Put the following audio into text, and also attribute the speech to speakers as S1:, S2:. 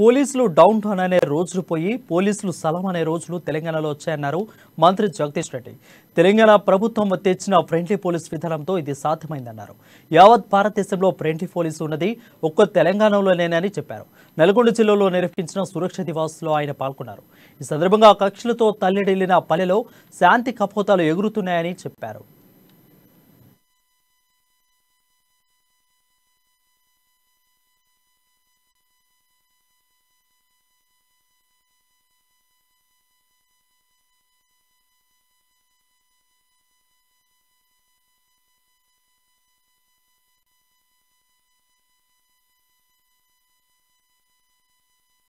S1: పోలీసులు down town అనే రోజులు పోయి పోలీసులు సలం అనే రోజులు తెలంగాణలో వచ్చాయన్నారు మంత్రి జగదీష్ రెడ్డి తెలంగాణ ప్రభుత్వం తెచ్చిన ఫ్రెండ్లీ పోలీస్ విధానంతో ఇది సాధ్యమైందన్నారు యావత్ భారతదేశంలో ఫ్రెండ్లీ పోలీసు ఉన్నది ఒక్క తెలంగాణలోనేనని చెప్పారు నల్గొండ జిల్లాలో నిర్వహించిన సురక్ష దివాస్లో ఆయన పాల్గొన్నారు ఈ సందర్భంగా కక్షలతో తల్లిడిల్లిన పల్లెలో శాంతి కపోతాలు ఎగురుతున్నాయని చెప్పారు